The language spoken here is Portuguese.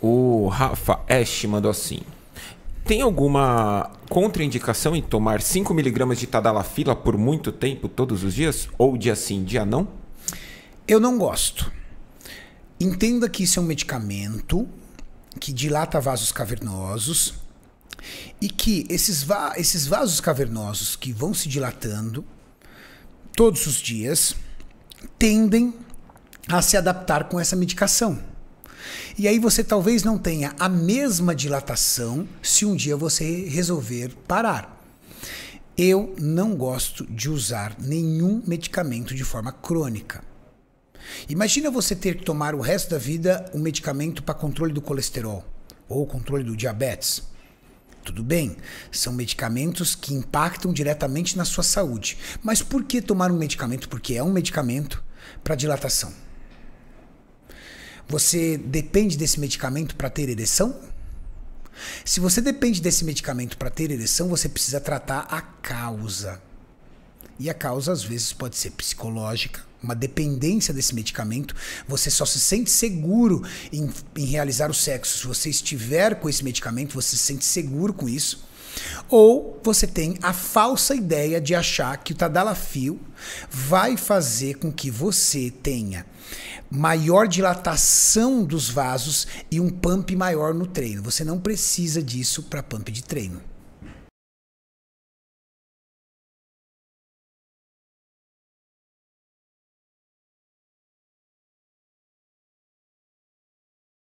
O Rafa Ash mandou assim. Tem alguma contraindicação em tomar 5mg de tadalafila por muito tempo, todos os dias? Ou dia sim, dia não? Eu não gosto. Entenda que isso é um medicamento que dilata vasos cavernosos e que esses, va esses vasos cavernosos que vão se dilatando todos os dias tendem a se adaptar com essa medicação. E aí você talvez não tenha a mesma dilatação se um dia você resolver parar. Eu não gosto de usar nenhum medicamento de forma crônica. Imagina você ter que tomar o resto da vida um medicamento para controle do colesterol ou controle do diabetes. Tudo bem, são medicamentos que impactam diretamente na sua saúde. Mas por que tomar um medicamento? Porque é um medicamento para dilatação. Você depende desse medicamento para ter ereção? Se você depende desse medicamento para ter ereção, você precisa tratar a causa. E a causa às vezes pode ser psicológica, uma dependência desse medicamento. Você só se sente seguro em, em realizar o sexo se você estiver com esse medicamento, você se sente seguro com isso. Ou você tem a falsa ideia de achar que o tadalafil vai fazer com que você tenha maior dilatação dos vasos e um pump maior no treino. Você não precisa disso para pump de treino.